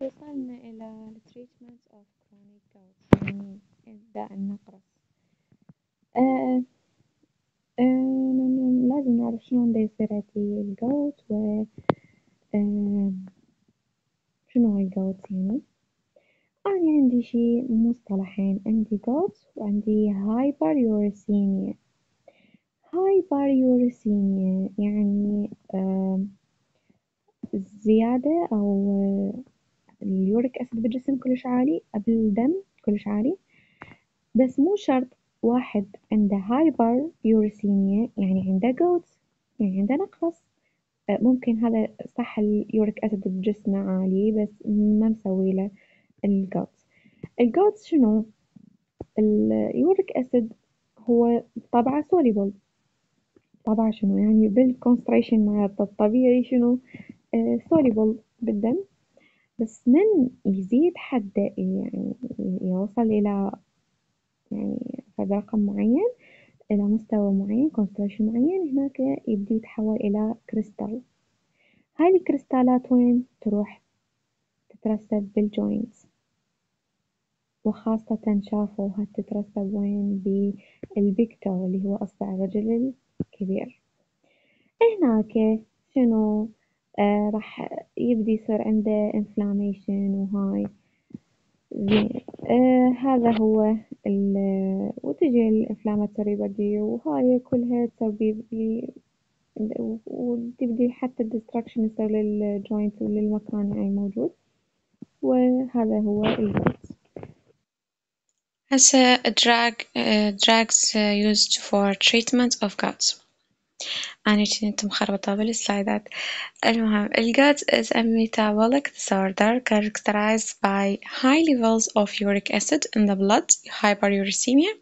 وصلنا إلى treatment of chronic gout يعني داء النقرس آه، آه، لازم نعرف شلون دا يصير عدي القوت و آه، شنو هو الجوت يعني أنا عندي شي مصطلحين عندي جوت وعندي hyperuricemia hyperuricemia يعني زيادة أو اليوريك اسيد بالجسم كلش عالي قبل الدم كلش عالي بس مو شرط واحد عنده هايبر يوريسيميا يعني عنده جوت يعني عنده نقص أه، ممكن هذا صح اليوريك اسيد بجسمه عالي بس ما مسوي له الجوت الجوت شنو اليوريك اسيد هو طبعا سوليبل طبعا شنو يعني بالكونستريشن مال الطبيعي شنو سوليبل أه، بالدم بس من يزيد حد يعني يوصل إلى يعني هذا رقم معين إلى مستوى معين constellation معين هناك يبدي يتحول إلى كريستال هاي الكريستالات وين تروح تترسب بالجوينتس وخاصة شافوا تترسب وين بالبيكتو اللي هو أصبع الرجل الكبير هناك شنو آه، راح يبدي يصير عنده inflammation وهاي زين آه هذا هو ال وتجي الانفلاماتوري بدي وهاي كلها تسبب وتبدي حتى destruction يصير للجوينت وللمكان يعني موجود وهذا هو الجلد هسه drug, uh, drugs uh, used for treatment of cuts أني كنت مخربطة بالسلايدات المهم ال gut is a metabolic disorder characterized by high levels of uric acid in the blood hyperuricemia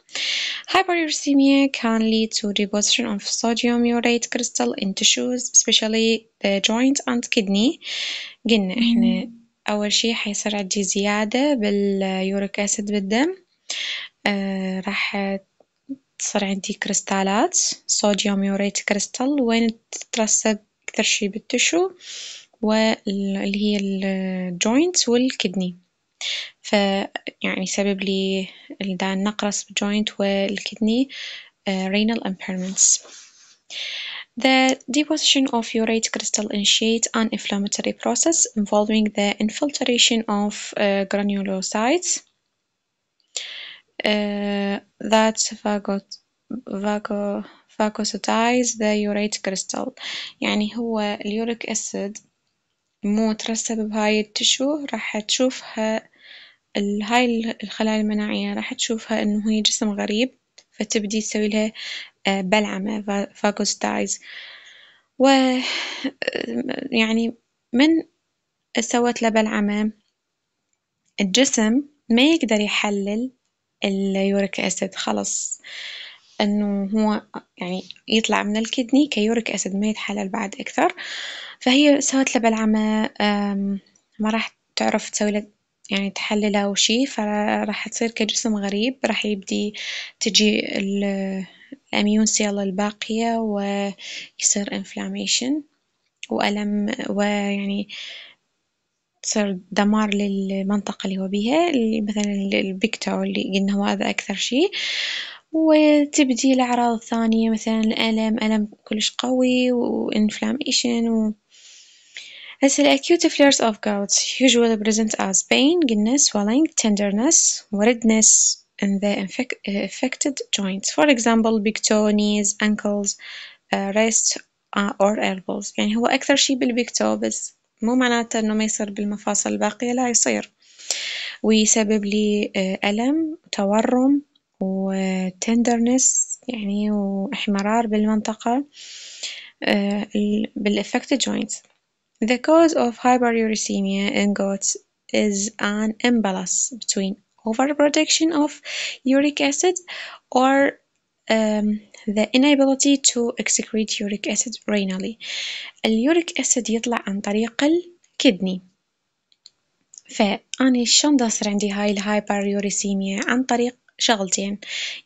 hyperuricemia can lead to deposition of sodium urate crystal in tissues especially the joints and kidney قلنا احنا أول شيء حيصير عندي زيادة باليوريك أسيد بالدم راح تصير عندي كريستالات صوديوم يوريت كريستال وين تترسب أكثر شي بالتشو واللي هي الجوينت والكدني يعني سبب لي دا نقرس بالجوينت والكدني renal impairments. The deposition of urate crystal initiates an inflammatory process involving the infiltration of granulocytes ذات uh, that فاكو phagocytize the urate crystal يعني هو اليوريك أسيد مو ترسب بهاي التشو راح تشوفها هاي الخلايا المناعية راح تشوفها إنه هي جسم غريب فتبدي تسوي لها آه، بلعمة فاجوستايز و يعني من سوت له بلعمة الجسم ما يقدر يحلل اليوريك أسيد خلص انه هو يعني يطلع من الكدني كيوريك اسيد ما يتحلل بعد اكثر فهي سوت له بلعمة ما راح تعرف تسوي يعني تحلله او شي فراح تصير كجسم غريب راح يبدي تجي الاميون سيل الباقية ويصير انفلاميشن وألم ويعني تصير دمار للمنطقة اللي هو بيها اللي مثلا البكتا تاعو اللي قلنا هو هذا أكثر شيء وتبدي الأعراض الثانية مثلا الألم ألم كلش قوي وإنفلاميشن و هسه الأكيوت flares of gout usually present as pain, قلنا swelling, tenderness, redness in the affected joints. For example, big toe, knees, ankles, uh, wrists uh, or elbows. يعني هو أكثر شيء بالبيك تو بس مو معناته إنه ما يصير بالمفاصل الباقية لا يصير ويسبب لي آه، ألم وتورم وتندرنس يعني واحمرار بالمنطقة آه، بالأفكت جوينت The cause of hyperuricemia in goats is an imbalance between overproduction of uric acid or um, the inability to excrete uric acid renally اليوريك acid يطلع عن طريق الكدني فأني شلون صار عندي هاي الهايبريوريسيميا عن طريق شغلتين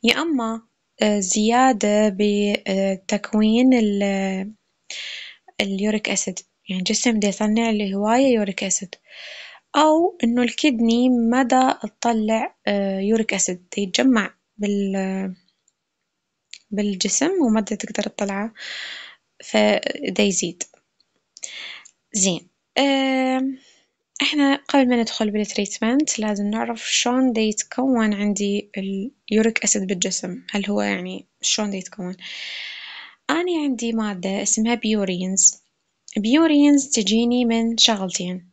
يا أما آه، زيادة بتكوين آه، اليوريك أسيد آه، يعني الجسم دا يصنع لي هواية يوريك أسيد أو إنه الكدني مدى تطلع يوريك أسيد يتجمع بال بالجسم ومادة تقدر تطلعه فده يزيد زين احنا قبل ما ندخل بالتريتمنت لازم نعرف شلون دا يتكون عندي اليوريك اسيد بالجسم هل هو يعني شلون دا يتكون أنا عندي مادة اسمها بيورينز بيورينز تجيني من شغلتين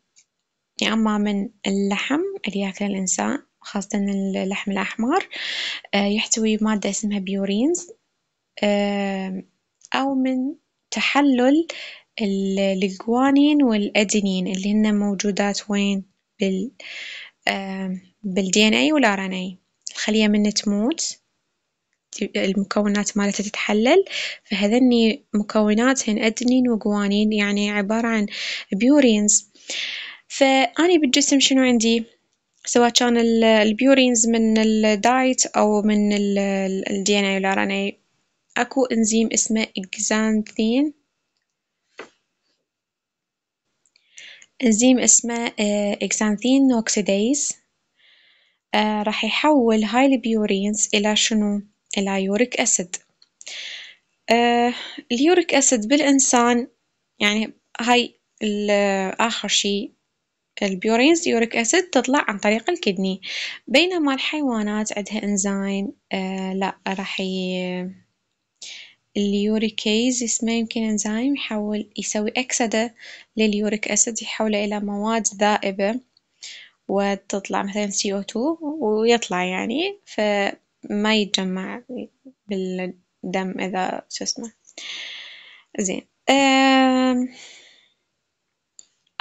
يا أما من اللحم اللي ياكله الإنسان خاصة اللحم الأحمر آه، يحتوي مادة اسمها بيورينز أو من تحلل الجوانين والأدينين اللي هن موجودات وين بال بالدي ان اي والار ان اي الخلية من تموت المكونات مالتها تتحلل فهذني مكونات هن أدنين وجوانين يعني عبارة عن بيورينز فأني بالجسم شنو عندي سواء كان البيورينز من الدايت أو من الدي ان اي والار ان اي أكو إنزيم اسمه إكزانثين إنزيم اسمه آه، إكزانثين نوكسيديز آه، راح يحول هاي البيورينز إلى شنو؟ إلى يوريك أسيد آه، اليوريك أسيد بالإنسان يعني هاي آخر شيء البيورينز يوريك أسيد تطلع عن طريق الكدني بينما الحيوانات عندها إنزيم آه لا راح اليوريكيز اسمه يمكن انزيم يحول يسوي أكسدة لليوريك أسيد يحوله إلى مواد ذائبة وتطلع مثلا CO2 ويطلع يعني فما يتجمع بالدم إذا شو اسمه زين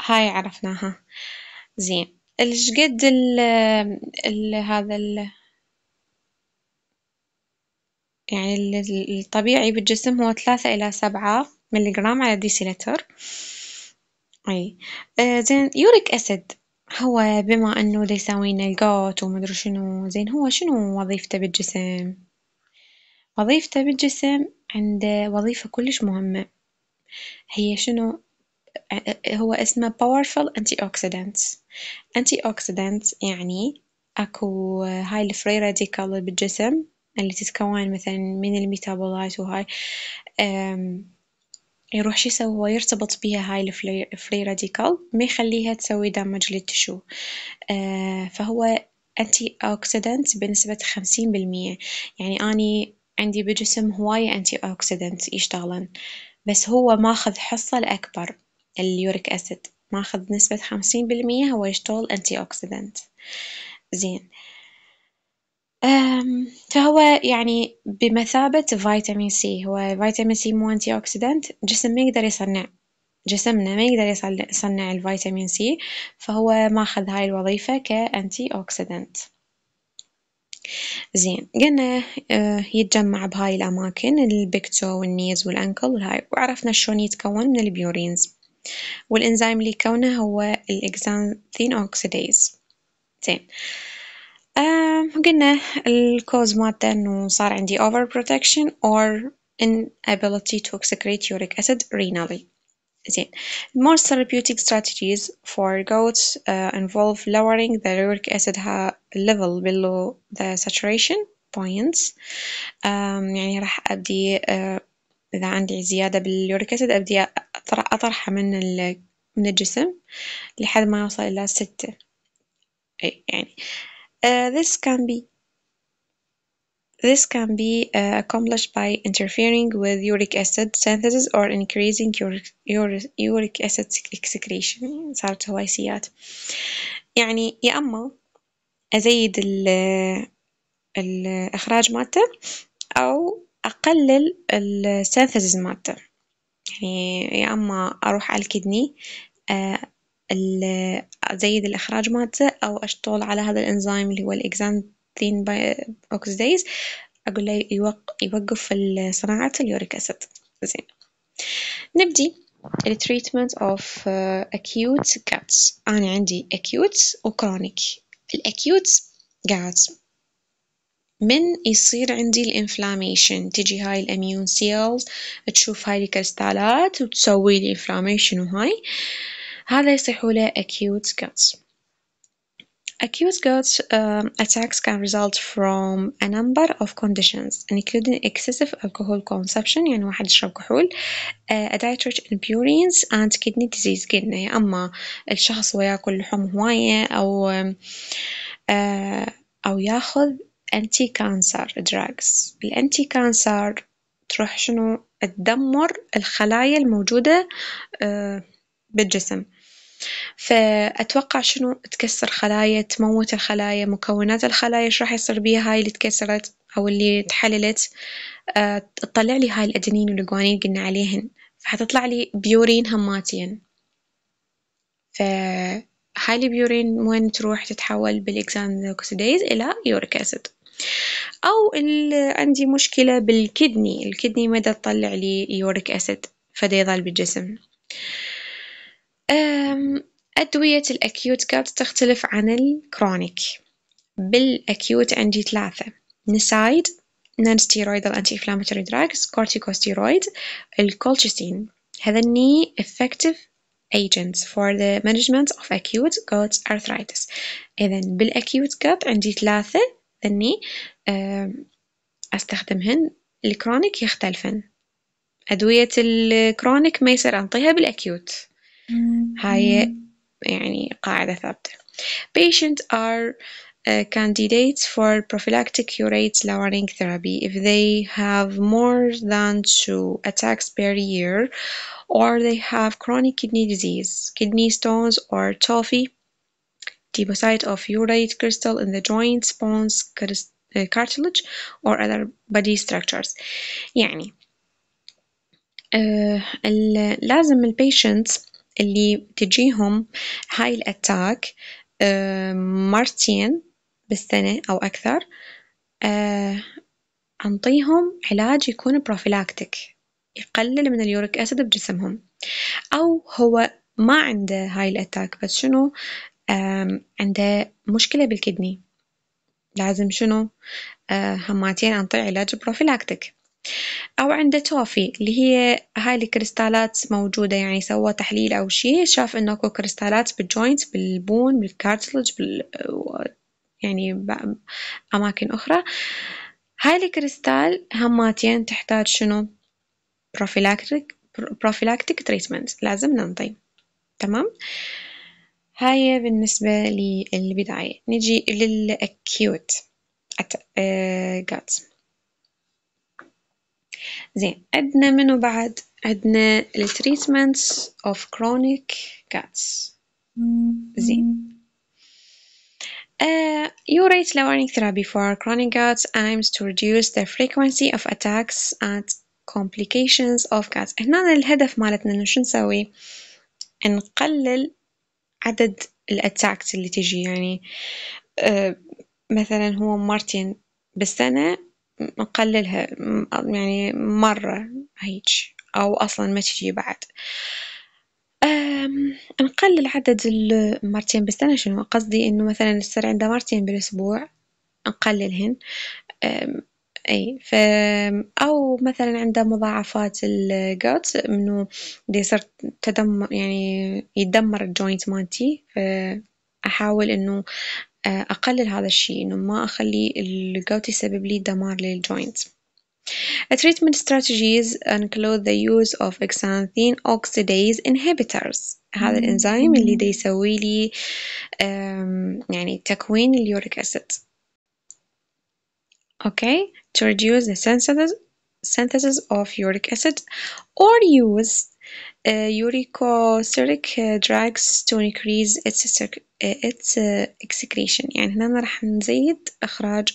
هاي عرفناها زين إيش قد ال هذا ال يعني الطبيعي بالجسم هو ثلاثة إلى سبعة جرام على ديسيلتر، إي آه، زين يوريك أسد هو بما إنه دا يساوينا القوت ومدري شنو زين هو شنو وظيفته بالجسم؟ وظيفته بالجسم عنده وظيفة كلش مهمة هي شنو؟ آه، هو اسمه powerful antioxidants antioxidants يعني اكو هاي الفري راديكال بالجسم. اللي تتكون مثلا من الميتابولايت وهاي يروح شي سوى يرتبط بها هاي الفري راديكال ما يخليها تسوي دامج للتشو آه، فهو انتي اوكسيدنت بنسبة خمسين بالمية يعني اني عندي بجسم هواية انتي اوكسيدنت يشتغلن بس هو ماخذ حصة الأكبر اليوريك أسيد ماخذ نسبة خمسين بالمية هو يشتغل انتي اوكسيدنت زين آمم، فهو يعني بمثابة فيتامين سي، هو فيتامين سي مو أنتي أوكسيدنت جسم ما يقدر يصنع جسمنا ما يقدر يصنع الفيتامين سي، فهو ماخذ هاي الوظيفة كأنتي أوكسيدنت، زين قلنا أه، يتجمع بهاي الأماكن البكتو والنيز والأنكل وهاي وعرفنا شلون يتكون من البيورينز، والإنزيم اللي يكونه هو الإكسانثين أوكسيديز، زين. آم، قلنا الكوز مالته انه صار عندي over protection or inability to excrete uric acid renally زين most therapeutic strategies for goats uh, involve lowering the uric acid level below the saturation points um, يعني راح أبدي uh, إذا عندي زيادة باليوريك أسيد أبدي أطرحها من من الجسم لحد ما يوصل إلى ستة يعني this can be this can be uh, accomplished by interfering with uric acid synthesis or increasing uric, uric, uric acid excretion صارت هويسيات يعني يا اما ازيد ال الاخراج مالته او اقلل السينثيسيس مالته يعني يا اما اروح على الكدني أزيد الإخراج مالته أو أشتغل على هذا الإنزيم اللي هو الإكزانثين أوكسيديز أقول له يوقف صناعة اليوريك أسيد زين نبدي التريتمنت اوف اكيوت كاتس انا عندي اكيوت وكرونيك الاكيوت قاعد من يصير عندي الانفلاميشن تجي هاي الاميون سيلز تشوف هاي الكريستالات وتسوي لي انفلاميشن وهاي هذا يصيح له acute cuts Acute gut uh, attacks can result from a number of conditions including excessive alcohol consumption يعني واحد يشرب كحول uh, a dietary impurities and kidney disease قلنا يا أما الشخص وياكل لحوم هواية أو uh, أو ياخذ anti cancer drugs الانتي cancer تروح شنو تدمر الخلايا الموجودة uh, بالجسم فأتوقع شنو تكسر خلايا تموت الخلايا مكونات الخلايا إيش راح يصير بيها هاي اللي تكسرت أو اللي تحللت آه، تطلع لي هاي الأدنين والجوانين قلنا عليهن فحتطلع لي بيورين هماتين فهاي البيورين وين تروح تتحول بالإكزام لوكسيديز إلى يوريك أسيد أو عندي مشكلة بالكدني الكدني مدى تطلع لي يوريك أسيد فدا يظل بالجسم أدوية الأكيوت كات تختلف عن الكرونيك بالأكيوت عندي ثلاثة نسايد نان ستيرويد الانتي انفلاماتوري دراجز كورتيكوستيرويد الكولتشيسين هذني effective agents for the management of acute gut arthritis اذا بالاكيوت gut عندي ثلاثة ذني استخدمهن الكرونيك يختلفن ادوية الكرونيك ما يصير انطيها بالاكيوت هاي يعني قاعدة ثابتة patients are uh, candidates for prophylactic urate lowering therapy if they have more than two attacks per year or they have chronic kidney disease, kidney stones or tophy, deposit of urate crystal in the joints, bones, uh, cartilage or other body structures. يعني uh, لازم uh, patients اللي تجيهم هاي الأتاك آه، مرتين بالسنة أو أكثر آه، أنطيهم علاج يكون بروفيلاكتيك يقلل من اليوريك أسيد بجسمهم أو هو ما عنده هاي الأتاك بس شنو عنده مشكلة بالكدني لازم شنو هماتين آه، أنطي علاج بروفيلاكتيك أو عنده توفي اللي هي هاي الكريستالات موجودة يعني سوى تحليل أو شيء شاف إنه اكو كريستالات بالجوينت بالبون بالكارتلج بال يعني أماكن أخرى هاي الكريستال هماتين تحتاج شنو بروفيلاكتيك بروفيلاكتيك تريتمنت لازم ننطي تمام هاي بالنسبة للبداية نجي للأكيوت أه... زين عندنا منو بعد عندنا التريتمنتس اوف كرونيك كاتس زين آه، Uh, urate lowering therapy for chronic gout aims to reduce the frequency of attacks and complications of gout. هنا الهدف مالتنا انه شو نسوي؟ نقلل عدد الاتاكس اللي تجي يعني uh, مثلا هو مرتين بالسنة نقللها يعني مرة هيج أو أصلا ما تجي بعد نقلل عدد المرتين بالسنة شنو قصدي إنه مثلا يصير عنده مرتين بالأسبوع نقللهن اي ف او مثلا عنده مضاعفات الجوت انه يصير تدمر يعني يدمر الجوينت مالتي فاحاول انه أقلل هذا الشيء إنه ما أخلي الجوت يسبب لي دمار للجوينت A treatment strategies include the use of xanthine oxidase inhibitors هذا الإنزيم اللي دا يسوي لي يعني تكوين اليوريك أسيد okay to reduce the synthesis synthesis of uric acid or use يوريكو سيريك دراجز تو انكريز اتس اكسكريشن يعني هنا راح نزيد اخراج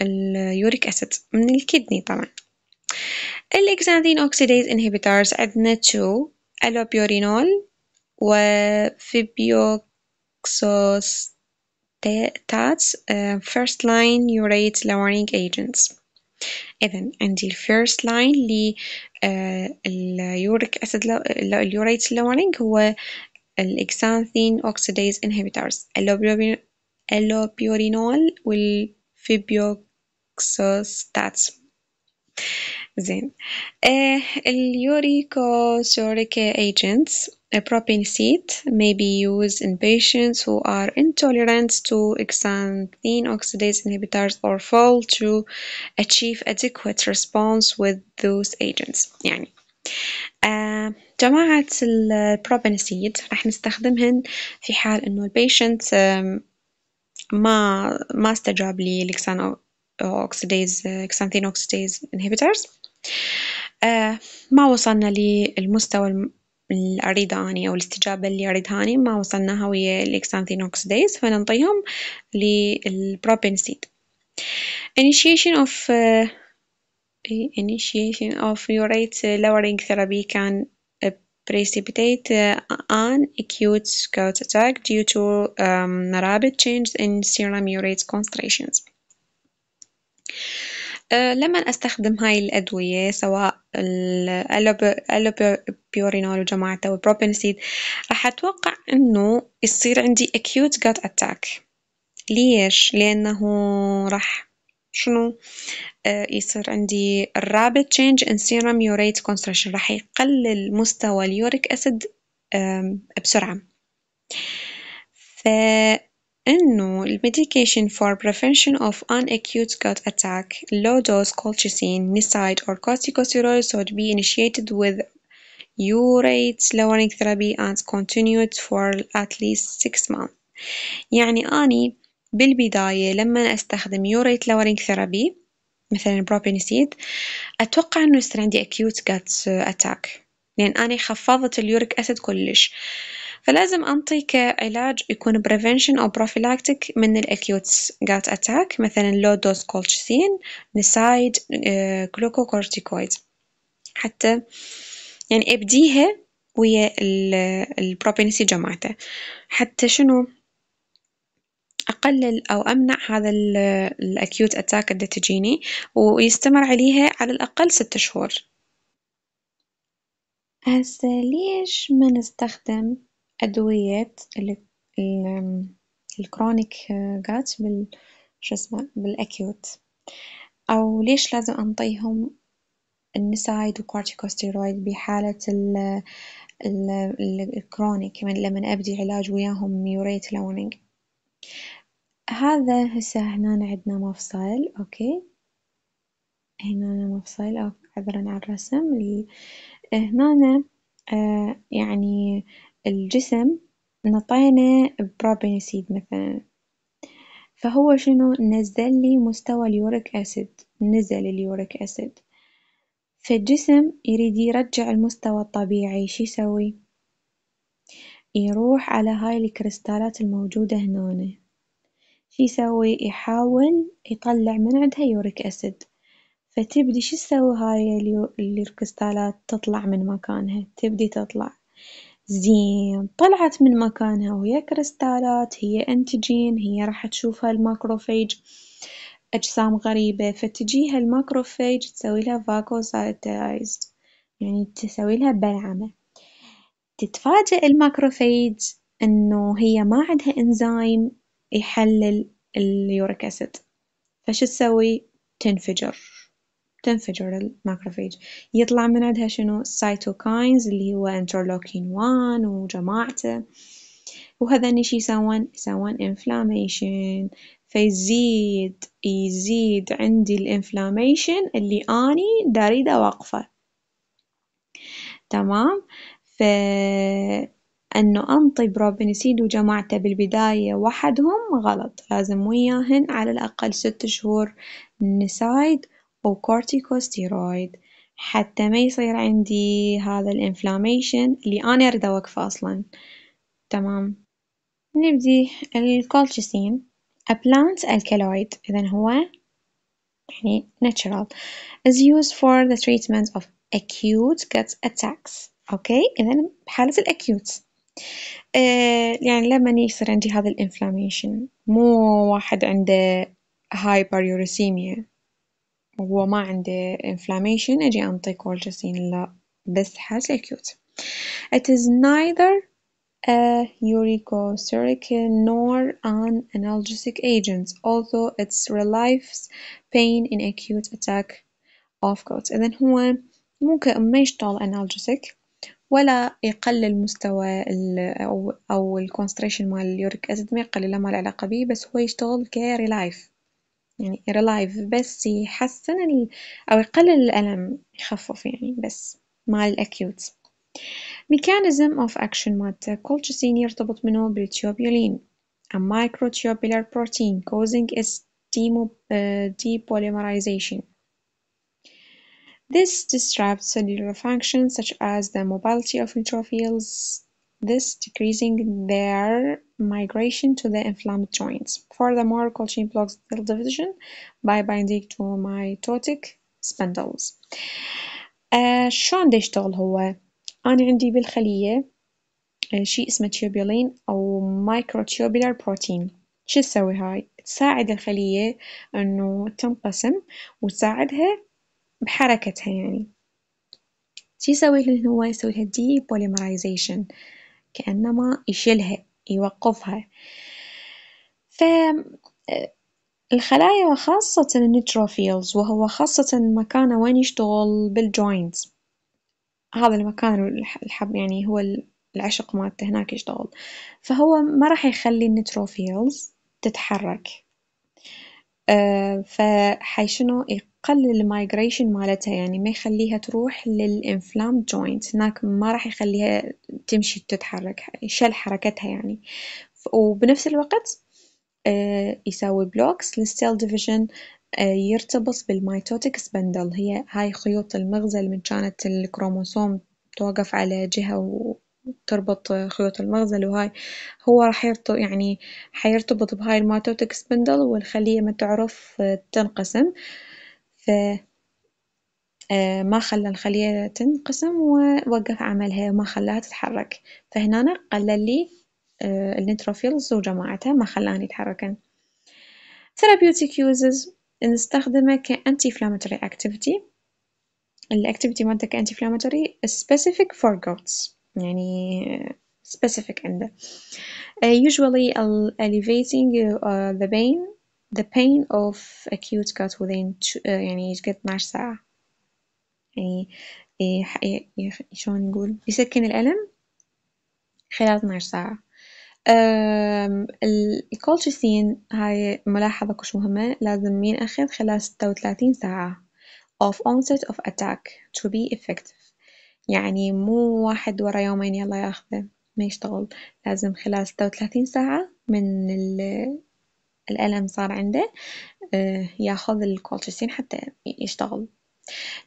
اليوريك اسيد من الكدني طبعا الاكزانثين اوكسيديز انهبيتارز عندنا تو الوبيورينول وفيبيوكسوستات فيرست لاين يوريت لورنينج ايجنتس آه، إذا عندي الفيرست لاين لي اليوريك أسيد اليوريت لورينج هو الإكسانثين أوكسيديز انهبيتورز اللوبيورينول والفيبيوكسوستات زين آه اليوريكوسيوريك ايجنتس A Propensate may be used in patients who are intolerant to xanthine oxidase inhibitors or fail to achieve adequate response with those agents يعني آه جماعة البروبنسيد راح نستخدمهن في حال انه البيشنت ما ما استجاب للكسان اوكسيديز كسانثين اوكسيديز انهبيترز آه ما وصلنا للمستوى الأريدة أني أو الاستجابة اللي أريدها أني ما وصلناها ويا الإكسانثين أوكسيديز فننطيهم للبروبنسيد initiation of uh, initiation of urate lowering therapy can precipitate uh, an acute gout attack due to um, rapid change in serum urate concentrations أه، لمن أستخدم هاي الأدوية سواء الألوبيورينول وجماعته والبروبنسيد راح أتوقع إنه يصير عندي acute gut attack ليش؟ لأنه راح شنو أه، يصير عندي rapid change in serum urate concentration راح يقلل مستوى اليوريك أسيد بسرعة ف إنه medication for prevention of an acute gut attack, low-dose colchicine, NSAID, or corticosteroids should be initiated with urate-lowering therapy and continued for at least six months. يعني أني بالبداية لما أستخدم urate lowering therapy مثلا بروبينيسيد أتوقع إنه يصير عندي acute gut attack لأن أني خفضت اليوريك أسيد كلش فلازم أنطيك علاج يكون prevention أو prophylactic من الأكيوت جات أتاك مثلا لو دوز كولتشين نسايد جلوكوكورتيكويد آه، حتى يعني أبديها ويا البروبينسي جماعته حتى شنو أقلل أو أمنع هذا الأكيوت أتاك اللي تجيني ويستمر عليها على الأقل ستة شهور هسه ليش ما نستخدم أدويات الكرونيك جات بال شو اسمه بالأكيوت، أو ليش لازم أنطيهم النسايد وكورتيكوستيرويد بحالة ال ال من يعني لمن أبدي علاج وياهم ميوريت لونينج، هذا هسة هنا عندنا مفصل أوكي، هنا مفصل عذرا اللي هنا آه، يعني. الجسم نطينا بروبينسيد مثلا فهو شنو نزل لي مستوى اليوريك أسيد نزل اليوريك أسيد فالجسم يريد يرجع المستوى الطبيعي شو يسوي يروح على هاي الكريستالات الموجودة هنا شو يسوي يحاول يطلع من عندها يوريك أسيد فتبدي شو تسوي هاي الكريستالات تطلع من مكانها تبدي تطلع زين طلعت من مكانها وهي كريستالات هي أنتجين هي راح تشوفها الماكروفيج أجسام غريبة فتجيها الماكروفيج تسوي لها فاكوسايتايز يعني تسوي لها بلعمة تتفاجئ الماكروفيج إنه هي ما عندها إنزيم يحلل اليوريك أسيد فش تسوي؟ تنفجر. تنفجر الماكروفاج يطلع من عندها شنو السيتوكاينز اللي هو انترلوكين 1 وجماعته وهذا شي يسوون يسوون انفلاميشن فيزيد يزيد عندي الانفلاميشن اللي اني داريده واقفه تمام ف انه انطي بروبينسيد وجماعته بالبداية وحدهم غلط لازم وياهن على الاقل ست شهور نسايد أو كورتيكوستيرويد حتى ما يصير عندي هذا الانفلاميشن اللي أنا أريد أوقفه أصلا تمام نبدي الكولتشيسين A plant alkaloid إذا هو يعني natural is used for the treatment of acute gut attacks أوكي إذا بحالة الأكيوت آه يعني لما يصير عندي هذا الانفلاميشن مو واحد عنده هايبر يوريسيميا وهو ما عنده inflammation أجي أنطي colchicine لا بس حاسه acute It is neither a uricosuric nor an analgesic agent although it relieves pain in acute attack of gout إذا هو ممكن ما يشتغل analgesic ولا يقلل مستوى ال أو أو concentration مال اليوريك أسيد ما يقلل ما له علاقة بيه بس هو يشتغل كريلايف يعني ريلايف بس يحسن ال... أو يقلل الألم يخفف يعني بس مال الأكيوت ميكانيزم اوف اكشن مالته colchicine يرتبط منه بالتيوبيولين a microtubular protein causing its depolymerization This disrupts cellular functions such as the mobility of neutrophils this decreasing their migration to the inflamed joints. Furthermore, collagen blocks cell division by binding to mitotic spindles. آه شو عنده يشتغل هو؟ أنا عندي بالخلية آه شيء اسمه تيوبولين أو microtubular protein. شو تسوي هاي؟ تساعد الخلية إنه تنقسم وتساعدها بحركتها يعني شو يسوي هو يسوي لها دي كأنما يشيلها يوقفها ف آه، الخلايا وخاصة النيتروفيلز وهو خاصة مكانه وين يشتغل بالجوينتس هذا المكان الحب يعني هو العشق مالته هناك يشتغل فهو ما راح يخلي النيتروفيلز تتحرك أه شنو يقلل المايجريشن مالتها يعني ما يخليها تروح للانفلام جوينت هناك ما راح يخليها تمشي تتحرك شل حركتها يعني وبنفس الوقت يسوي بلوكس للسيل ديفيجن يرتبط بالميتوتيك سبندل هي هاي خيوط المغزى اللي من كانت الكروموسوم توقف على جهة وتربط خيوط المغزل وهاي هو راح يرتبط يعني حيرتبط بهاي الميتوتيك سبندل والخلية ما تعرف آه، تنقسم ف آه، ما خلى الخلية تنقسم ووقف عملها وما خلاها تتحرك فهنا قلل لي آه، النيتروفيلز وجماعتها ما خلاني يتحركن therapeutic uses نستخدمه كأنتي inflammatory activity الاكتيفيتي مالته كأنتي inflammatory specific for goats يعني آه، specific عنده uh, usually elevating uh, the pain The pain of acute cut within two, uh, يعني قد 12 ساعة يعني إيه، إيه، إيه، شلون نقول يسكن الألم خلال 12 ساعة الكولشيسين هاي ملاحظة كش مهمة لازم ينأخذ خلال 36 ساعة of onset of attack to be effective يعني مو واحد ورا يومين يلا ياخذه ما يشتغل لازم خلال 36 ساعة من الألم صار عنده ياخذ الكولتشيسين حتى يشتغل.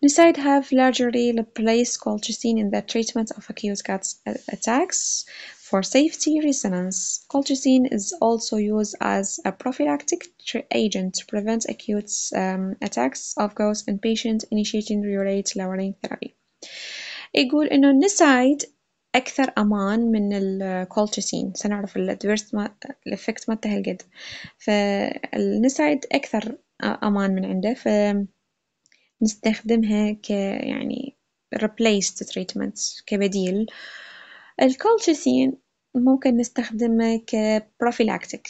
Lucide have largely replaced colchicine in the treatment of acute gut attacks for safety reasons. Colchicine is also used as a prophylactic agent to prevent acute um, attacks of gout in patients initiating urate lowering therapy. يقول إنه النسايد أكثر أمان من الكولتشين سنعرف الادفيرس ما الإفكت مالته هالقد فالنسايد أكثر أمان من عنده فنستخدمها ك يعني replaced treatments كبديل الكولتشين ممكن نستخدمه كبروفيلاكتيك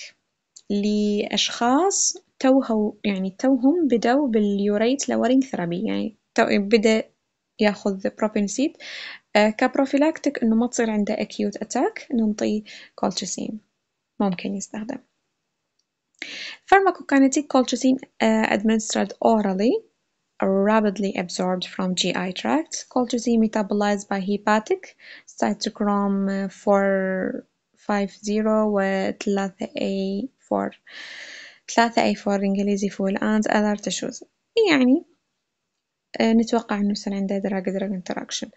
لأشخاص توهوا يعني توهم بدوا باليوريت لورينج ثرابي يعني بدا ياخذ بروبينسيد كبروفيلاكتيك إنه ما تصير عنده acute attack نعطي colchicine ممكن يستخدم pharmacokinetic colchicine ادمنسترد administered orally rapidly absorbed from GI tract. Colchicine metabolized by hepatic cytochrome 450 و 3A4 3A4 إنجليزي فول and other tissues يعني نتوقع أنه يصير عنده دراج دراج انتراكشن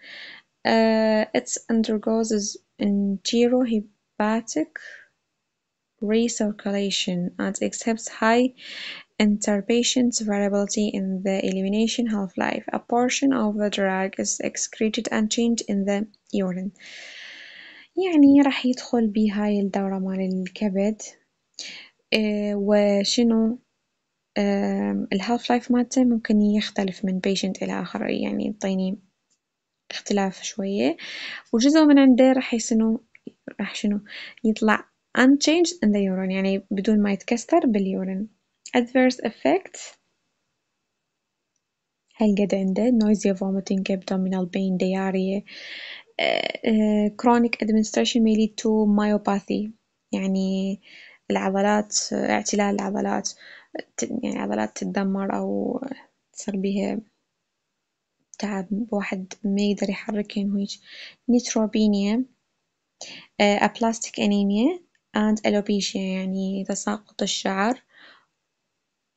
Uh, it undergoes enterohepatic recirculation and exhibits high interpatient variability in the elimination half-life. A portion of the drug is excreted and changed in the urine. يعني راح يدخل بهاي الدورة مال الكبد uh, وشنو اه الهالف لايف مالته ممكن يختلف من بيشنت إلى آخر يعني يعطيني اختلاف شوية وجزء من عنده راح يسنو راح شنو يطلع unchanged in the urine يعني بدون ما يتكسر باليورين adverse effects قد عنده noisia vomiting abdominal pain diarrhea آه، آه، chronic administration may lead to myopathy يعني العضلات اعتلال العضلات يعني عضلات تدمر أو تصير بيها تعب واحد ما يقدر يحرك كأنه نيتروبينيا أبلاستيك أنيميا اند الوبيشيا يعني تساقط الشعر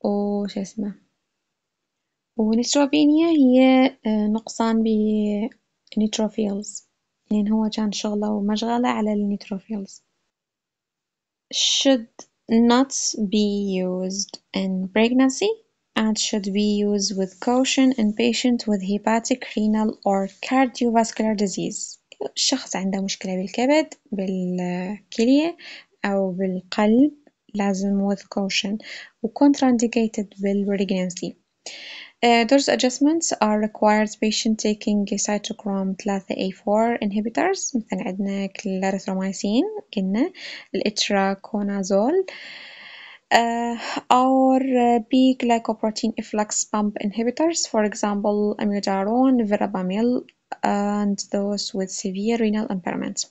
وش اسمه ونيتروبينيا هي آه، نقصان بنيتروفيلز لأن يعني هو كان شغله ومشغله على النيتروفيلز should not be used in pregnancy and should be used with caution in patients with hepatic, renal or cardiovascular disease الشخص عنده مشكلة بالكبد بالكلية أو بالقلب لازم with caution و contraindicated بالpregnancy Uh, those adjustments are required patient taking cytochrome 3A4 inhibitors مثلا عندنا clarithromycin قلنا الاتراكونازول uh, or uh, B glycoprotein efflux pump inhibitors, for example, amiodarone, verapamil, and those with severe renal impairment.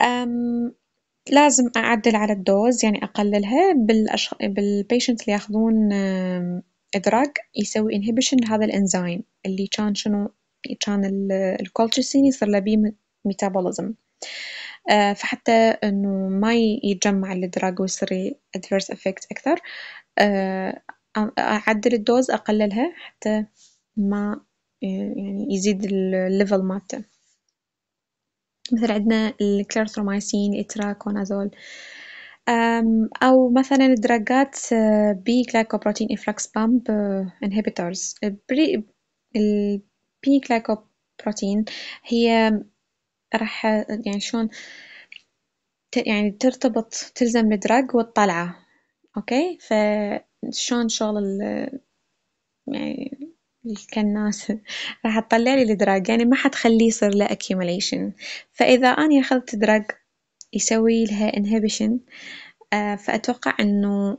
Um, لازم أعدل على الدوز يعني أقللها بالأشخ... بالبيشنت اللي ياخذون إدراج يسوي inhibition لهذا الإنزيم اللي كان شنو كان الكولتشيسين يصير له بيه ميتابوليزم آه، فحتى إنه ما يتجمع الدراج ويصير ادفيرس افكت أكثر آه، أعدل الدوز أقللها حتى ما يعني يزيد الليفل مالته مثل عندنا الكلارثرومايسين الاتراكونازول أو مثلا الدراجات بي جلايكوبروتين إفلاكس بامب انهبيتورز البي جلايكوبروتين هي راح يعني شلون يعني ترتبط تلزم الدرج والطلعة اوكي فشلون شغل ال يعني الكناس راح تطلع لي الدراج يعني ما حتخليه يصير له accumulation فإذا أني أخذت دراج يسوي لها inhibition آه، فأتوقع إنه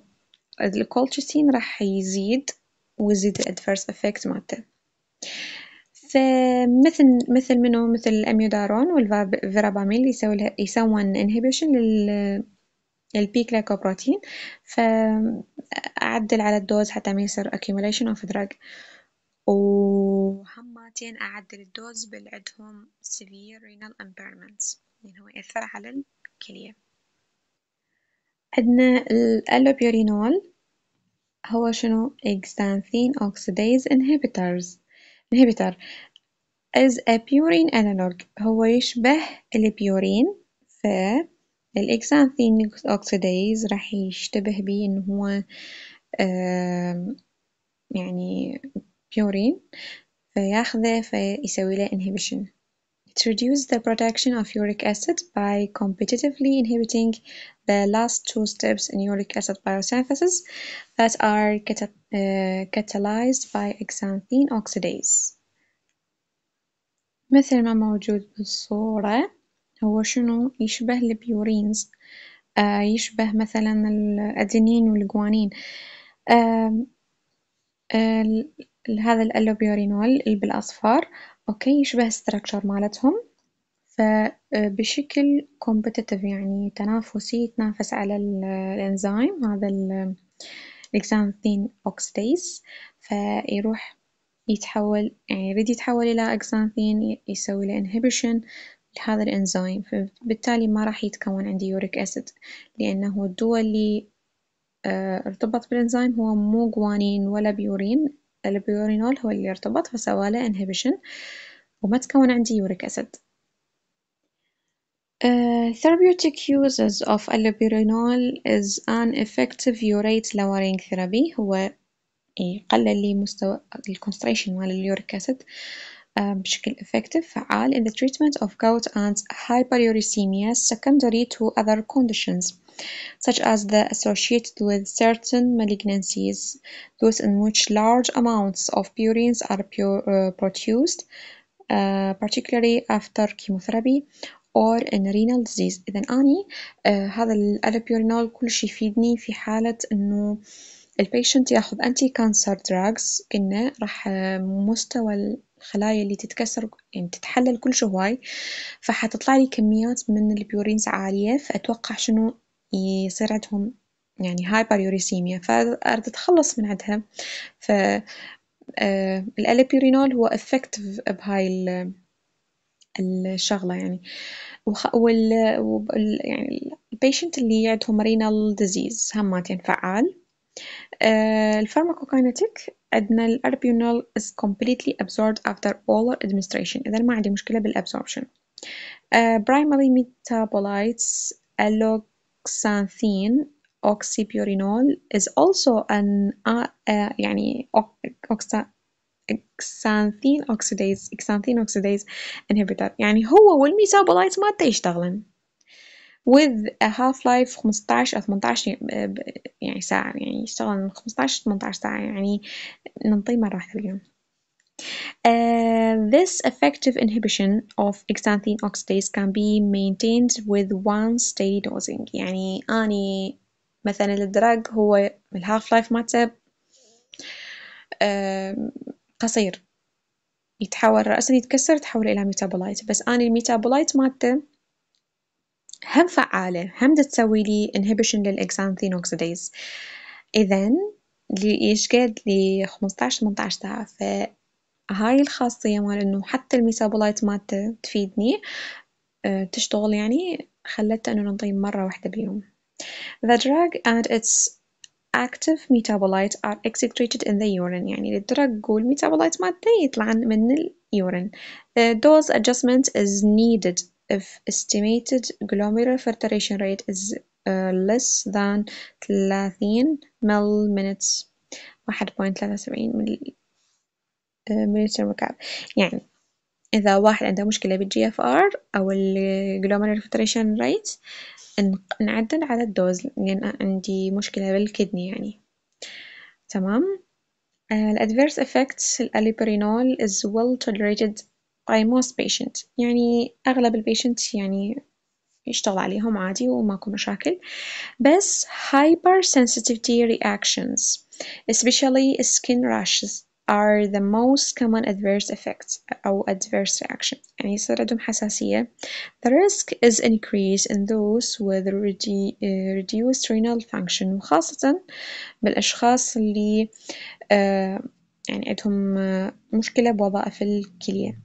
الكولتشين راح يزيد ويزيد الادفيرس افكت مالته مثل مثل منو مثل الاميودارون والفيرابامين يسوون يسوون انهبيشن لل البي جلايكوبروتين فأعدل على الدوز حتى ما يصير اكيوميليشن اوف دراج وهماتين أعدل الدوز بالعدهم سيفير رينال امبيرمنتس يعني هو يأثر على الكلية عندنا الألوبيورينول هو شنو exanthine oxidase انهيبيتورز inhibitor is a purine analog هو يشبه البيورين ف الإكسانثين أوكسيديز راح يشتبه بيه إن هو يعني بيورين فياخذه فيسوي له inhibition. It reduces the production of uric acid by competitively inhibiting the last two steps in uric acid biosynthesis that are cata uh, catalyzed by xanthine oxidase. مثل ما موجود بالصورة هو شنو يشبه البيورينز آه يشبه مثلا الأدينين والجوانين آه آه هذا الألوبيورينول بالأصفر أوكي يشبه structure مالتهم فبشكل آه، competitive يعني تنافسي يتنافس على الإنزيم آه، هذا الإكزانثين أوكسديز فيروح يتحول يعني يريد يتحول إلى إكزانثين يسوي له inhibition لهذا الإنزيم فبالتالي ما راح يتكون عندي يوريك أسيد لأنه الدول اللي آه، ارتبط بالإنزيم هو مو جوانين ولا بيورين البيورينول هو اللي يرتبط فسوى له inhibition وما تكون عندي يوريك أسيد Uh, therapeutic uses of allopurinol is an effective urate lowering therapy هو يقلل لي مستوى الكونستريشن مال اليوريك أسيد بشكل effective فعال in the treatment of gout and hyperuricemia secondary to other conditions such as the associated with certain malignancies, those in which large amounts of purines are pure, uh, produced, uh, particularly after chemotherapy or in renal disease إذا أني uh, هذا الألبيورينول كل شيء يفيدني في حالة إنه البيشنت ياخذ أنتي كانسر دراجز إنه راح آه، مستوى الخلايا اللي تتكسر يعني تتحلل كل شوي فحتطلع لي كميات من البيورينز عالية فأتوقع شنو يصير عندهم يعني هايبر يوريسيميا أتخلص من عندها ف آه، الالبيورينول هو افكتف بهاي الشغله يعني وخ... وال... وال... يعني البيشنت اللي عندهم رينال ديزيز هماتين فعال آه، الفارماكوكاينتيك عندنا الاربيونول is completely absorbed after oral administration اذا ما عندي مشكله بالابزوربشن آه، برايمري primary metabolites allog أوكسانثين أوكسيبيورينول is also an uh, uh, يعني أوكسانثين أوكسيديز أوكسانثين أوكسيديز inhibitor يعني هو والميتابولايت ما تشتغلن with a half life 15 أو 18 آه، يعني ساعة يعني يشتغل 15 18 ساعة يعني ننطي مرة واحدة باليوم Uh, this effective inhibition of xanthine oxidase can be maintained with one stay dosing يعني أني مثلا الدراج هو الهاف لايف ماته قصير يتحول رأسا يتكسر يتحول إلى ميتابولايت بس أنا الميتابولايت ماته هم فعالة هم تسوي لي انهبيشن للإكسانثين أوكسيديز إذن ليش قد لي 15 18 ساعة هاي الخاصية مال إنه حتى الميتابولايت مالته تفيدني تشتغل يعني خلته إنه نطيب مرة واحدة باليوم. The drug and its active metabolite are excreted in the urine يعني الدرج والميتابولايت مالته يطلعن من اليورين. The dose adjustment is needed if estimated glomerular filtration rate is uh, less than 30 ml minutes 1.73 ملي آه، مينيتشر مكعب يعني إذا واحد عنده مشكلة بالجي اف ار أو الجلومرال فلتريشن ريت نعدل على الدوز لأن يعني عندي مشكلة بالكدني يعني تمام آه، الادفيرس effects الاليبرينول is well tolerated by most patients يعني أغلب البيشنت يعني يشتغل عليهم عادي وماكو مشاكل بس hypersensitivity reactions especially skin rashes are the most common adverse effects أو adverse reaction يعني يصير عندهم حساسية the risk is increased in those with reduced renal function وخاصة بالأشخاص اللي يعني عندهم مشكلة بوظائف الكلية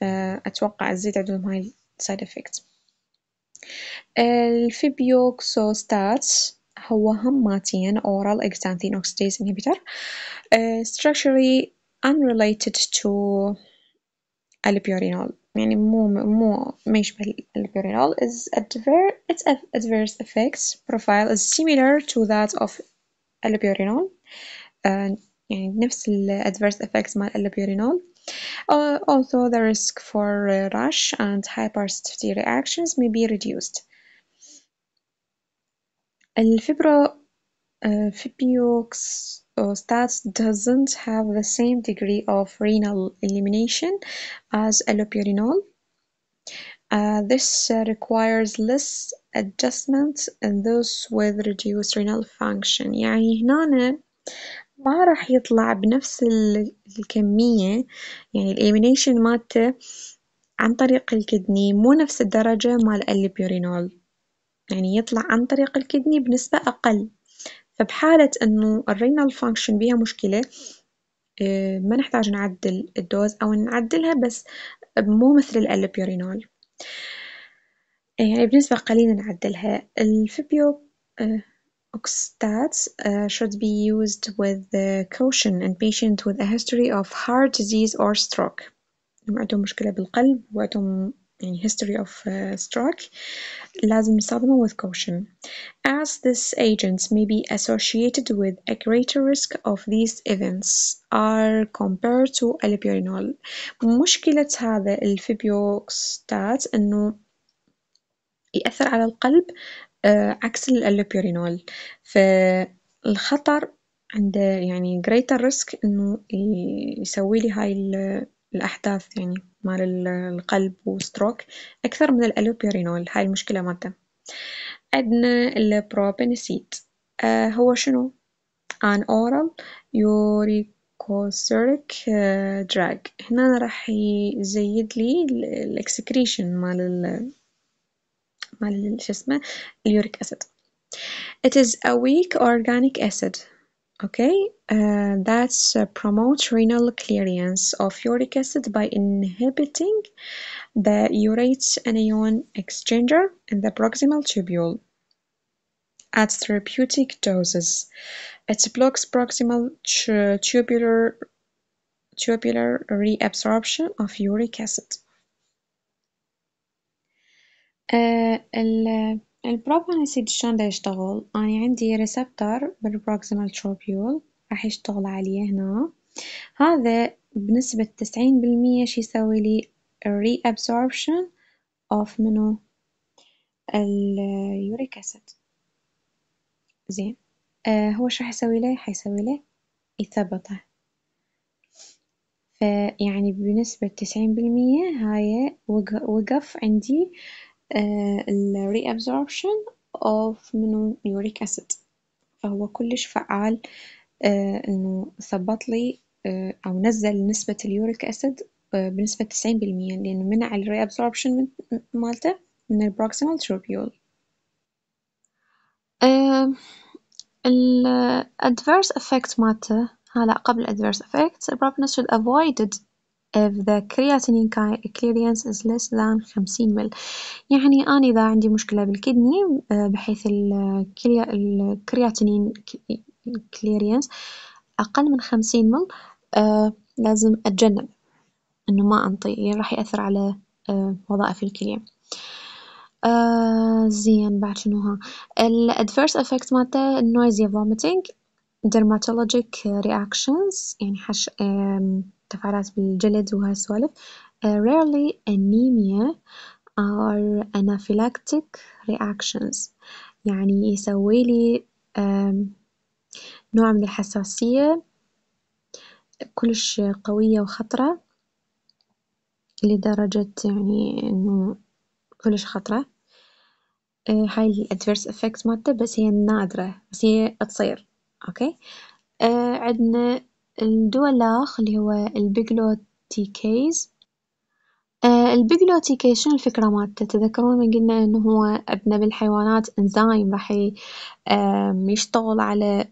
فأتوقع تزيد عندهم هاي side effect الفيبيوكسوستات هو هماتين oral exanthine oxidase inhibitor uh, structurally unrelated to allopurinol يعني مو مو ما يشبه allopurinol is adverse its adverse effects profile is similar to that of allopurinol يعني نفس ال adverse effects مال allopurinol uh, also the risk for uh, rash and hypersensitivity reactions may be reduced and uh, fibro fibroxostat uh, doesn't have the same degree of renal elimination as allopurinol. Uh, this uh, requires less adjustment in those with reduced renal function يعني هنا ما راح يطلع بنفس الكمية يعني الإيمينيشن مالته عن طريق الكدني مو نفس الدرجة مال البيورينول يعني يطلع عن طريق الكدني بنسبة أقل فبحالة أنه الرينال فانكشن بيها مشكلة آه، ما نحتاج نعدل الدوز أو نعدلها بس مو مثل الألبيورينول آه، يعني بنسبة قليلة نعدلها الفيبيو آه، Oxstats uh, should be used with uh, caution in patients with a history of heart disease or stroke. عندهم مشكلة بالقلب وعندهم يعني history of uh, stroke لازم نستخدمه with caution as this agents may be associated with a greater risk of these events are compared to allopurinol مشكلة هذا الفيبيوكستات انه يأثر على القلب uh, عكس الالوبيورينول فالخطر عند يعني greater risk انه يسوي لي هاي الأحداث يعني مال القلب وستروك أكثر من الألوبيرينول هاي المشكلة مادة عندنا البروبينسيت آه هو شنو؟ an oral uricosuric آه، drug هنا راح يزيد لي الاكسكريشن مال ال مال شو اسمه اليوريك اسيد It is a weak organic acid okay uh, that's uh, promote renal clearance of uric acid by inhibiting the urate anion exchanger in the proximal tubule at therapeutic doses it blocks proximal tu tubular tubular reabsorption of uric acid uh, uh البروبونيسيد شلون دا يشتغل أني عندي ريسبتر بالبروكسيمال تروبيول راح يشتغل عليه هنا هذا بنسبة تسعين بالمية شي يسوي لي reabsorption of منو اليوريك أسيد زين آه هو شو راح يسوي لي حيسوي لي يثبطه فيعني بنسبة تسعين بالمية هاي وقف عندي ال reabsorption of monouric acid فهو كلش فعال إنه ثبت لي أو نزل نسبة اليوريك أسيد بنسبة 90% لأنه منع ال reabsorption مالته من ال proximal tubule ال adverse effect مالته هلا قبل adverse effects proponents should avoided if the creatinine clearance is less than 50 مل يعني أنا إذا عندي مشكلة بالكدني آه، بحيث الكرياتينين كليرينس أقل من 50 مل آه، لازم أتجنب إنه ما أنطي يعني راح يأثر على آه، وظائف الكلية. زين بعد شنوها الادفيرس افكت مالته النويزي vomiting dermatologic reactions يعني حش التفاعلات بالجلد وهالسوالف uh, rarely anemia are anaphylactic reactions يعني يسوي لي um, نوع من الحساسية كلش قوية وخطرة لدرجة يعني إنه كلش خطرة هاي الادفيرس افكت مالته بس هي نادرة بس هي تصير اوكي uh, عندنا الدول الآخ اللي هو تي كيز آه، تي كيز شنو الفكرة مالته تذكرون من قلنا انه هو ابنه بالحيوانات انزايم راح يشتغل على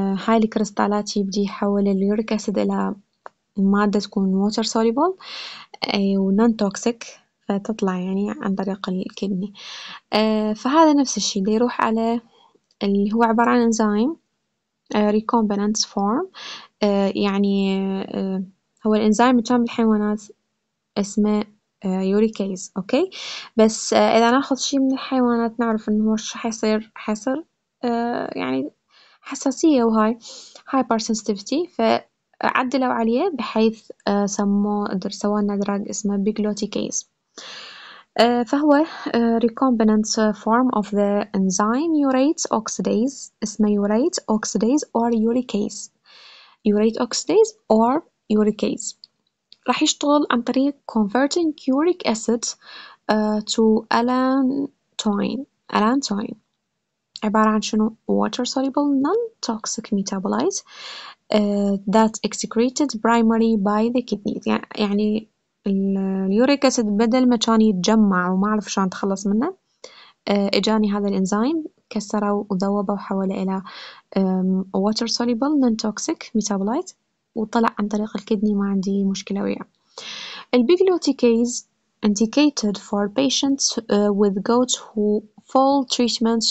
هاي الكريستالات يبدي يحول اليوريك اسيد الى مادة تكون ووتر سوليبل ونون توكسيك فتطلع يعني عن طريق الكدني آه، فهذا نفس الشي يروح على اللي هو عبارة عن انزايم آه، recombinant form آه، يعني آه، هو الإنزيم بتاع الحيوانات اسمه يوريكيز أوكي بس إذا ناخذ شي من الحيوانات نعرف إنه هو حيصير حصر يعني حساسية وهاي هايبر سنسيتيفيتي فعدلوا عليه بحيث سموه سووا لنا دراج اسمه بيجلوتيكيز فهو recombinant form of the enzyme urate oxidase اسمه urate oxidase or uricase urate oxidase or uricase راح يشتغل عن طريق converting uric acid to allantoin allantoin عبارة عن شنو water soluble non-toxic metabolite that is that excreted primarily by the kidneys يعني ال- اليوريك أسيد بدل ما كان يتجمع ومعرف شلون أتخلص منه إجاني هذا الإنزايم كسره وذوبه وحوله إلى water soluble non toxic metabolite وطلع عن طريق الكدني ما عندي مشكلة وياه البيجلوتيكيز indicated for patients uh, with gout who fall treatment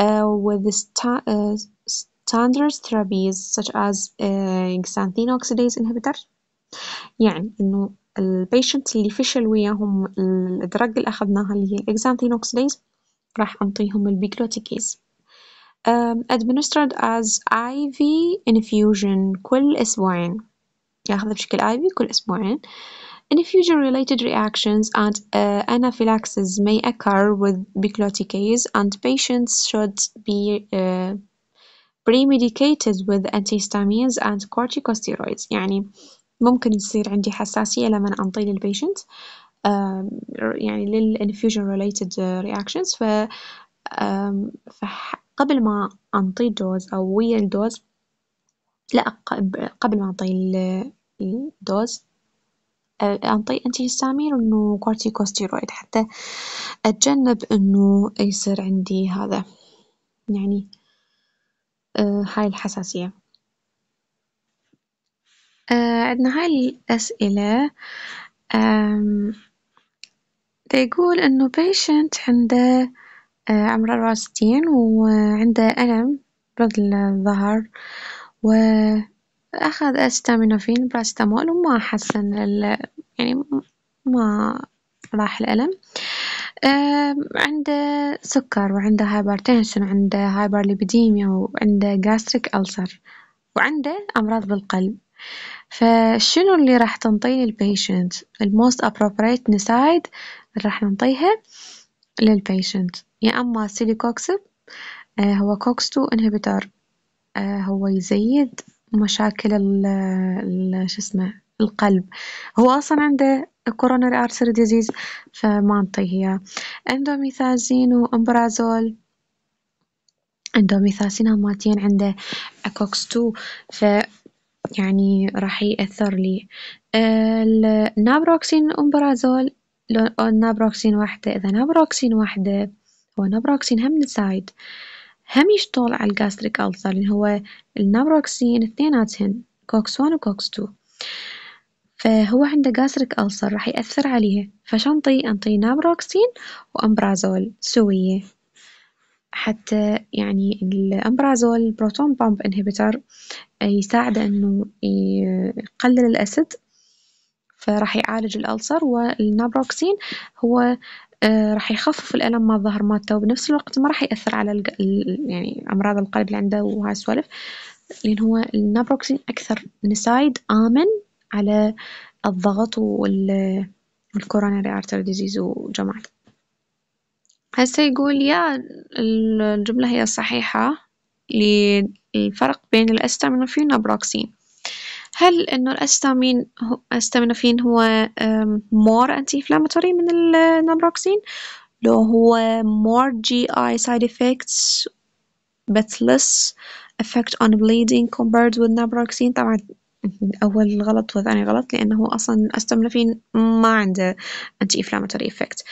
uh, with sta uh, standard therapies such as uh, xanthine oxidase inhibitor يعني إنه البيشنت اللي فشل وياهم الدرج اللي أخذناها اللي هي الإكزانثينوكسيديز راح أنطيهم البيكلوتيكيز um, administered as IV infusion كل أسبوعين ياخذها بشكل IV كل أسبوعين Infusion related reactions and uh, anaphylaxis may occur with bicloticase and patients should be uh, premedicated with antihistamines and corticosteroids يعني ممكن يصير عندي حساسية لما أنطي للبيشنت يعني للإنفيوجن ريليتد رياكشنز ف قبل ما أنطي الدوز أو ويا الدوز لا قبل ما أنطي الدوز أنطي أنتي هستامين إنه كورتيكوستيرويد حتى أتجنب إنه يصير عندي هذا يعني آه، هاي الحساسية. آه عندنا هاي الأسئلة تقول تيقول إنه patient عنده آه عمره أربعة وستين وعنده ألم بالظهر وأخذ أستامينوفين براستامول وما حسن ال يعني ما راح الألم آه عنده سكر وعنده هايبرتنشن وعنده هايبرليبيديميا وعنده gastric ulcer وعنده أمراض بالقلب فشنو اللي راح تنطيه للبيشنت الموست ابروبريت نسايد اللي راح ننطيها للبيشنت يا أما سيليكوكسب آه، هو كوكس 2 انهبيتر هو يزيد مشاكل ال شو اسمه القلب هو أصلا عنده كورونري ارتري ديزيز فما نطيه اياه اندوميثازين وامبرازول اندوميثازين مالتين عنده كوكس 2 يعني راح يأثر لي آه، النابروكسين أمبرازول نابروكسين واحدة إذا نابروكسين واحدة هو نابروكسين هم نسايد هم يشتغل على الجاستريك ألسر لأن هو النابروكسين اثنيناتهن كوكس 1 وكوكس 2 فهو عنده جاستريك ألسر راح يأثر عليه فشنطي أنطي نابروكسين وأمبرازول سوية حتى يعني الأمبرازول بروتون بامب انهبيتر يساعده إنه يقلل الأسيد فراح يعالج الألسر والنابروكسين هو آه، راح يخفف الألم مال الظهر مالته وبنفس الوقت ما راح يأثر على يعني أمراض القلب اللي عنده وهاي السوالف لأن هو النابروكسين أكثر نسايد آمن على الضغط وال الكوروناري ارتر ديزيز وجمال هسه يقول يا الجملة هي صحيحة للفرق بين الأستامينوفين والبروكسين هل أنه الأستامين أستامينوفين هو مور أنتي إنفلاماتوري من النابروكسين؟ لو هو more GI side effects but less effect on bleeding compared with naproxen طبعا الأول غلط والثاني غلط لأنه أصلا أستامينوفين ما عنده أنتي إنفلاماتوري إفكت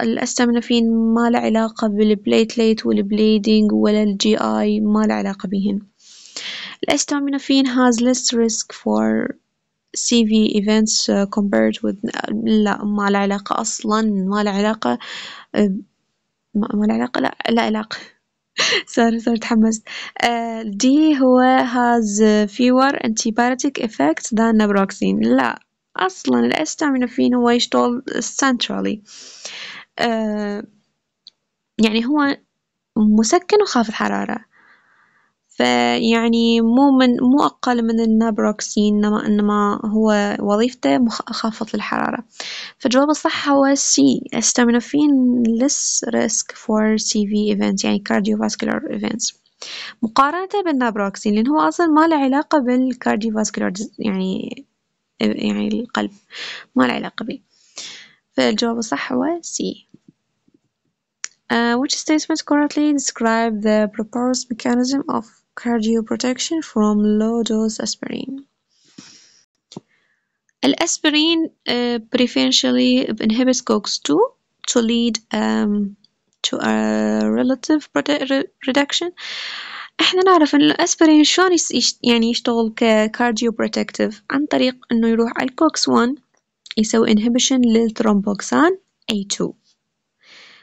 الأستامينوفين ما له علاقة بالبليتليت والبليدنج ولا الجي آي ما له علاقة بهن الأستامينوفين has less risk for CV events uh, compared with لا ما له علاقة أصلا ما له علاقة ما له علاقة لا لا علاقة سوري سوري تحمست دي آه، هو has fewer antibiotic effects than naproxen لا أصلا الأستامينوفين هو يشتغل centrally آه، يعني هو مسكن وخافض حرارة فيعني مو من مو أقل من النابروكسين إنما إنما هو وظيفته مخفض للحراره فالجواب الصح هو سي لس less risk for CV ايفنت يعني cardiovascular events مقارنة بالنابروكسين لأن هو أصلا ما له علاقة فاسكولار يعني إيه، يعني القلب ما له علاقة به فالجواب الصح هو سي uh, which statement currently describe the proposed mechanism of cardioprotection from low dose aspirin الأسبرين uh, preferentially inhibits COX-2 to lead um, to a relative reduction احنا نعرف ان الاسبرين شلون يعني يشتغل ككارديو بروتكتيف عن طريق انه يروح على الكوكس 1 يسوي انهبيشن للثرومبوكسان A2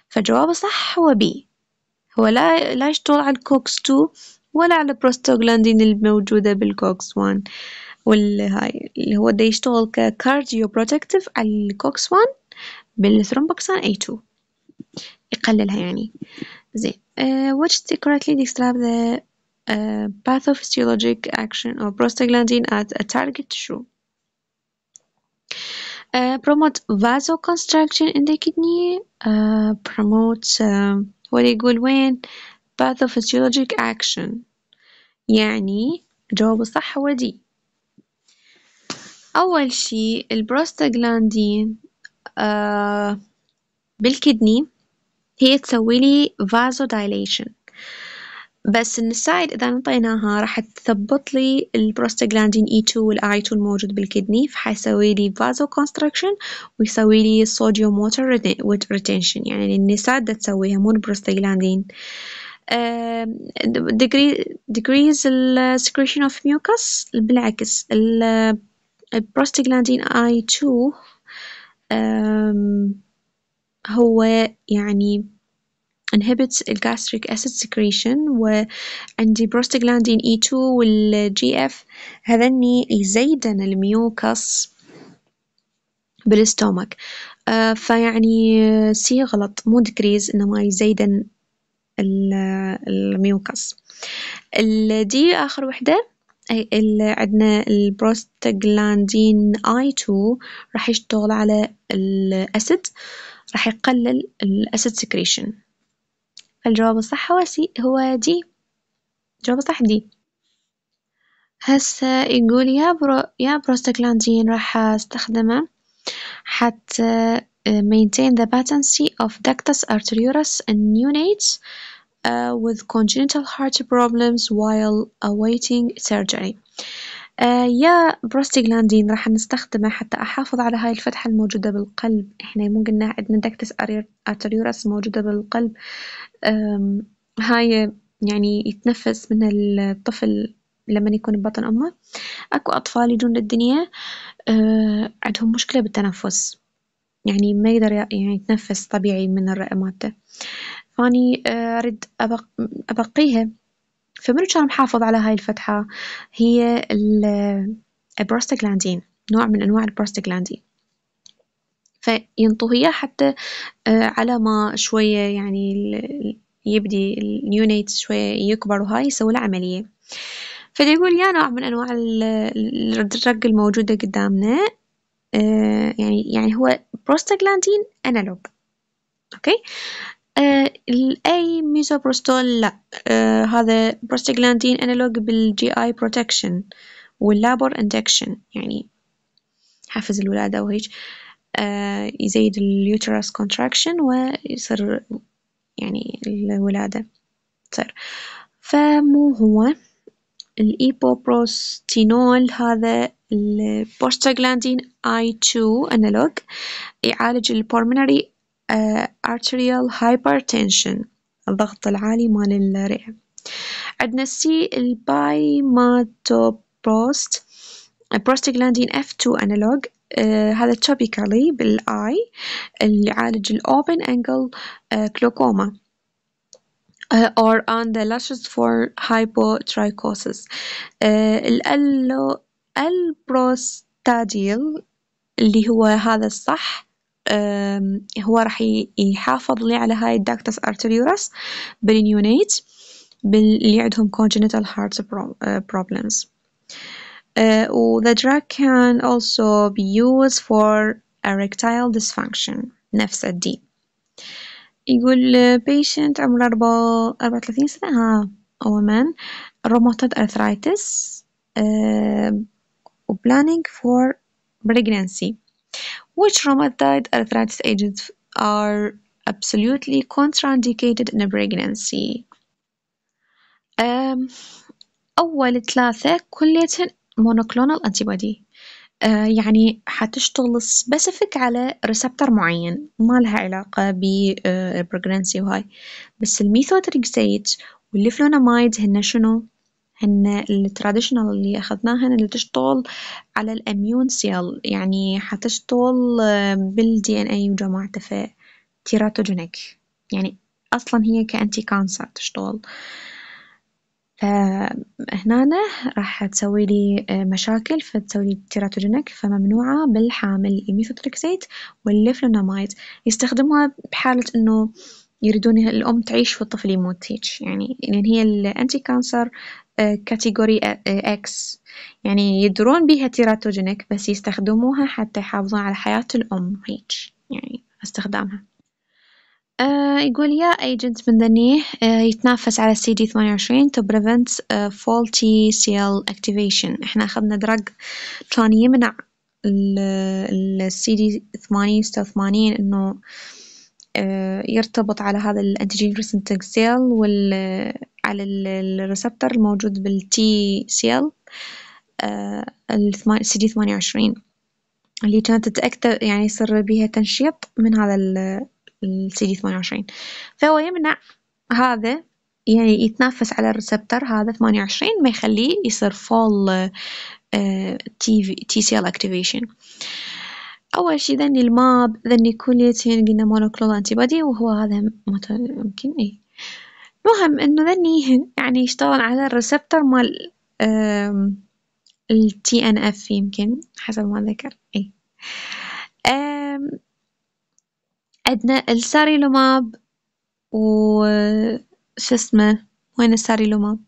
فجوابه صح هو B هو لا لا يشتغل على الكوكس 2 ولا على البروستوغلاندين الموجودة بالكوكس 1 والهاي اللي هو ده يشتغل ككارديو بروتكتيف على الكوكس 1 بالثرومبوكسان اي 2 يقللها يعني زين uh, which secretly describe the uh, pathophysiologic action of prostaglandin at a target tissue uh, promote vasoconstriction in the kidney uh, promote uh, هو يقول وين uh, pathophysiologic action يعني الجواب الصح هو دي أول شي البروستاجلاندين آه بالكدني هي تسوي لي vasodilation بس النسائد إذا نطيناها راح تثبط لي البروستاجلاندين E2 وال I2 الموجود بالكدني فحيسوي لي vasoconstriction ويسوي لي sodium water retention يعني النسائد تسويها مو البروستاجلاندين decrease the secretion of mucus بالعكس البروستاجلاندين I2 هو يعني inhibits الجاستريك acid secretion وعندي بروستاجلاندين E2 والجي اف هذني يزيدن الميوكس بالستومك آه، فيعني آه، سي غلط مو دكريز انما يزيدن الميوكاس دي آخر وحدة عندنا البروستاجلاندين اي 2 راح يشتغل على الأسيد راح يقلل الأسيد سكريشن الجواب الصح هو سي هو دي الجواب الصح دي هسه يقول يا برو يا بروستاجلاندين راح استخدمه حتى Uh, maintain the patency of ductus arteriosus in neonates uh, with congenital heart problems while awaiting surgery. Uh, يا بروستيغلاندين راح نستخدمه حتى أحافظ على هاي الفتحة الموجودة بالقلب إحنا ممكن عندنا دكتس أرتريورس موجودة بالقلب هاي يعني يتنفس من الطفل لما يكون ببطن أمه أكو أطفال يجون للدنيا أه، عندهم مشكلة بالتنفس يعني ما يقدر يعني يتنفس طبيعي من الرئة مالته فاني آه، أرد أبق... أبقيها فمنو كان محافظ على هاي الفتحة هي البروستاجلاندين نوع من أنواع البروستاجلاندين فينطوه إياه حتى آه، على ما شوية يعني يبدي اليونيت شوية يكبر وهاي يسوي له عملية فدا يقول يا نوع من أنواع الرق الموجودة قدامنا آه يعني يعني هو بروستاجلاندين انالوج اوكي آه الاي ميزوبروستول لا آه هذا بروستاجلاندين انالوج بالجي اي بروتكشن واللابور اندكشن يعني حفز الولادة وهيج آه يزيد اليوترس كونتراكشن ويصير يعني الولادة تصير فمو هو الإيبوبروستينول هذا البوستاجلاندين اي 2 انالوج يعالج البولمونري آه، arterial hypertension الضغط العالي مال الرئة عندنا السي البايماتوبروست بروستاجلاندين اف 2 انالوج آه، هذا توبيكالي بالاي اللي يعالج الاوبن انجل كلوكوما Uh, or on the lashes for hypotrichosis آه الألو البروستاديل اللي هو هذا الصح آه هو راح يحافظ لي على هاي الداكتس ارتريورس بالنيونيت اللي عندهم congenital heart problems uh, the drug can also be used for erectile dysfunction نفس يقول patient عمره أربعة وثلاثين سنة ها woman rheumatoid arthritis و planning for pregnancy which rheumatoid arthritis agents are absolutely contraindicated in a pregnancy um, أول ثلاثة كلية monoclonal antibody آه، يعني حتشتغل سبيسيفيك على ريسبتر معين ما لها علاقة بالبريجننسي آه، وهاي بس الميثوتريكسيت والليفلونامايد هن شنو هن التراديشنال اللي أخذناهن اللي تشتغل على الأميون سيل يعني حتشتغل بالدي ان اي وجماعته فتيراتوجينيك يعني أصلا هي كأنتي كانسر تشتغل آه، هنا راح تسوي لي آه، مشاكل فتسوي لي تيراتوجينيك فممنوعة بالحامل الميثوتريكسيت والليفلونامايد يستخدموها بحالة إنه يريدون الأم تعيش والطفل يموت هيج يعني لأن هي الأنتي كانسر آه، كاتيجوري إكس يعني يدرون بيها تيراتوجينيك بس يستخدموها حتى يحافظون على حياة الأم هيج يعني استخدامها. آه، يقول يا ايجنت من آه يتنافس على السي دي 28 تو بريفنت فول تي سي ال اكتيفيشن احنا اخذنا درج كان يمنع السي دي 80 86 انه آه، يرتبط على هذا الانتيجين ريسنتنج سيل وعلى الريسبتر الموجود بالتي سي ال السي دي 28 اللي كانت تتأكد يعني يصير بيها تنشيط من هذا السي دي 28 فهو يمنع هذا يعني يتنافس على الريسبتر هذا 28 ما يخليه يصير فول تي تي سي ال اكتيفيشن اول شيء ذني الماب ذني كوليتين قلنا مونوكلونال انتي وهو هذا ممكن اي المهم انه ذني يعني يشتغل على الريسبتر مال التي ان اف يمكن حسب ما ذكر اي عندنا الساري لوماب و شو اسمه وين الساري لوماب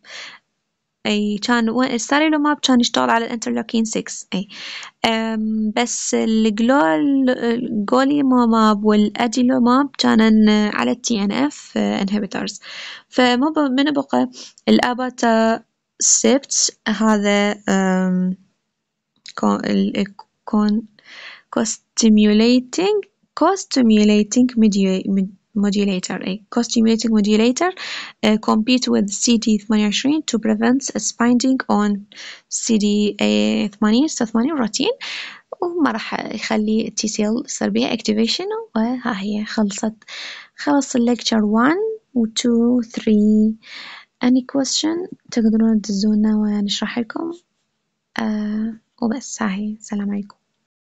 اي كان وين الساري لوماب كان يشتغل على الانترلوكين 6 اي أم بس الجلول ماب والادي لوماب كانن على التي ان اف انهبيترز فما من بقى الاباتا سبت هذا كون كوستيميوليتنج co-stimulating modulator a co-stimulating modulator uh, compete with CD28 to prevent its binding on CD8 86 روتين وما راح يخلي التي سيل سلبية activation وها هي خلصت خلص الليكتشر 1 و 2 3 any question تقدرون تدزونا ونشرح لكم وبس هاي السلام عليكم